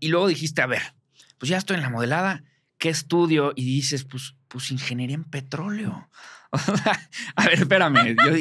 Y luego dijiste, a ver, pues ya estoy en la modelada, ¿qué estudio? Y dices, pues, pues ingeniería en petróleo. a ver, espérame. Yo,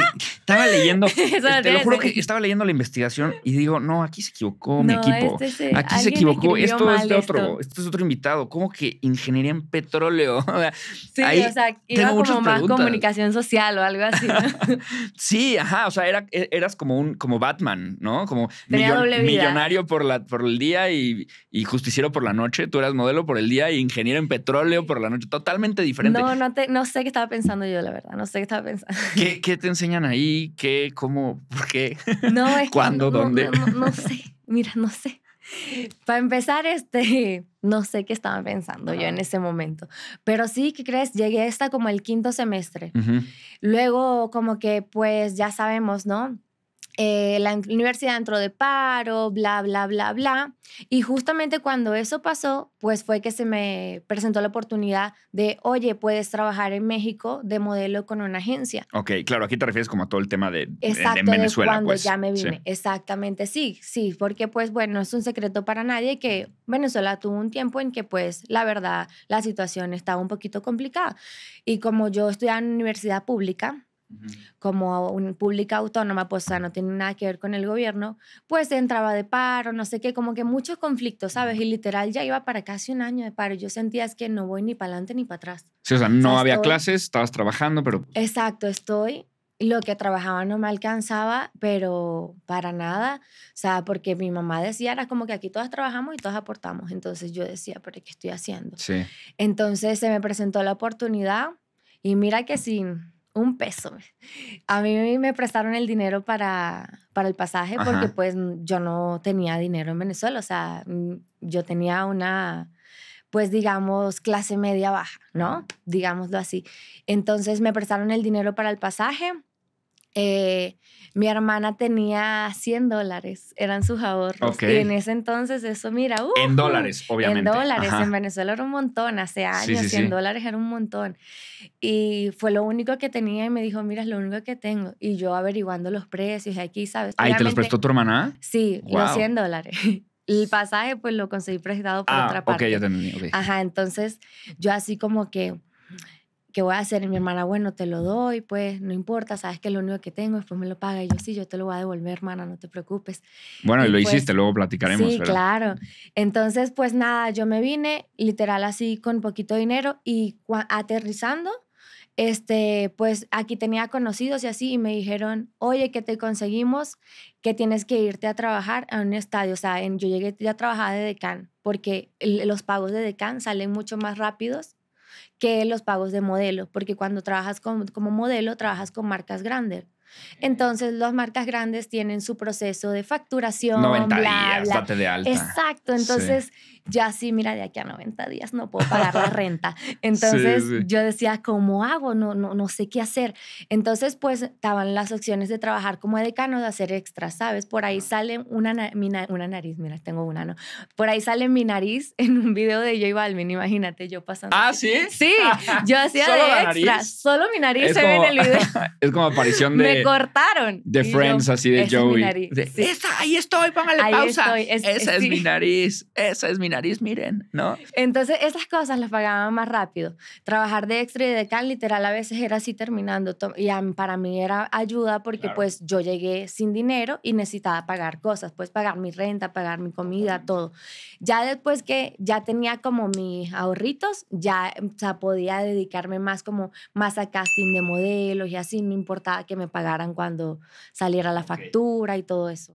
estaba leyendo, eh, te lo juro que estaba leyendo la investigación y digo, no, aquí se equivocó mi equipo. Este eh, aquí se equivocó. Esto es otro, invitado. ¿Cómo que ingeniería en petróleo? sí, o sea, iba como más comunicación social o algo así. sí, ajá. O sea, e, eras como un, como Batman, ¿no? Como millonario por la, por el día y, justiciero por la noche. Tú eras modelo por el día y ingeniero en petróleo por la noche. Totalmente diferente. No, no, no sé qué estaba pensando yo, la verdad. No sé qué estaba pensando. qué te enseñan ahí? que qué? ¿Cómo? ¿Por qué? No, es ¿Cuándo? ¿Dónde? No, sé. Mira, no sé. Para empezar, este, no sé qué estaba pensando yo en ese momento. Pero sí, ¿qué crees? Llegué hasta como el quinto semestre. Luego, como que, pues, ya sabemos, ¿no? Eh, la universidad entró de paro, bla, bla, bla, bla. Y justamente cuando eso pasó, pues fue que se me presentó la oportunidad de, oye, puedes trabajar en México de modelo con una agencia. Ok, claro, aquí te refieres como a todo el tema de, Exacto, de Venezuela. cuando pues. ya me vine. Exactamente, sí, sí, porque pues bueno, es un secreto para nadie que Venezuela tuvo un tiempo en que pues la verdad la situación estaba un poquito complicada. Y como yo estudiaba en universidad pública, como un pública autónoma, pues o sea, no tiene nada que ver con el gobierno, pues entraba de paro, no sé qué, como que muchos conflictos, ¿sabes? Y literal ya iba para casi un año de paro. Yo sentía es que no voy ni para adelante ni para atrás. Sí, o sea, no había clases, estabas trabajando, pero... Pues Exacto, estoy lo que trabajaba no me alcanzaba, pero para nada. O sea, porque mi mamá decía, era como que aquí todas trabajamos y todas aportamos. Entonces yo decía, pero ¿qué estoy haciendo? Sí. Entonces se me presentó la oportunidad y mira que sí un peso. A mí me prestaron el dinero para, para el pasaje porque pues yo no tenía dinero en Venezuela, o sea, mm, yo tenía una, pues digamos, clase media baja, ¿no? Digámoslo así. Entonces me prestaron el dinero para el pasaje eh, mi hermana tenía 100 dólares, eran sus ahorros. Y en ese entonces eso, mira, En dólares, obviamente. En dólares, en Venezuela era un montón, hace años, 100 dólares era un montón. Y fue lo único que tenía y me dijo, mira, es lo único que tengo. Y yo averiguando los precios aquí, ¿sabes? ¿Ahí te los prestó tu hermana? Sí, los 100 dólares. El pasaje pues lo conseguí prestado por ah, otra parte. Ok, ya tenía. Ajá, entonces yo así como que ¿qué voy a hacer? Y mi hermana, bueno, te lo doy, pues no importa, sabes que lo único que tengo, después me lo paga. Y yo, sí, yo te lo voy a devolver, hermana, no te preocupes. Bueno, y lo pues hiciste, luego platicaremos. Sí, claro. Entonces, pues nada, yo me vine literal así con poquito dinero y aterrizando, este, pues aquí tenía conocidos y así, y me dijeron, oye, ¿qué te conseguimos que tienes que irte a trabajar a un estadio. O sea, yo llegué ya a trabajar de decán, porque los pagos de decán salen mucho más rápidos que los pagos de modelo, porque cuando trabajas como modelo, trabajas con marcas grandes. Entonces, las marcas grandes tienen su proceso de facturación. 90 días, Exacto. Entonces, ya sí, mira, de aquí a 90 días no puedo pagar la renta. Entonces, yo decía, ¿cómo hago? No, no, no sé qué hacer. Entonces, pues, estaban las opciones de trabajar como decano, de hacer extras, ¿sabes? Por ahí sale una, una nariz, mira, tengo una, ¿no? Por ahí sale mi nariz en un video de J Balvin, imagínate yo pasando. ¿Ah, sí? Sí, yo hacía de extras. Solo mi nariz es se como, en el video. Es como aparición de cortaron. De Friends, así de Joey. Esa, ahí estoy, póngale pausa. esa es, mi nariz, esa es mi nariz, miren, ¿no? Entonces, esas cosas las pagaban más rápido. Trabajar de extra y de cal, literal, a veces era así terminando. Y para mí era ayuda porque, pues, yo llegué sin dinero y necesitaba pagar cosas, pues, pagar mi renta, pagar mi comida, todo. Ya después que ya tenía como mis ahorritos, ya o podía dedicarme más como más a casting de modelos y así, no importaba que me pagara cuando saliera la factura y todo eso.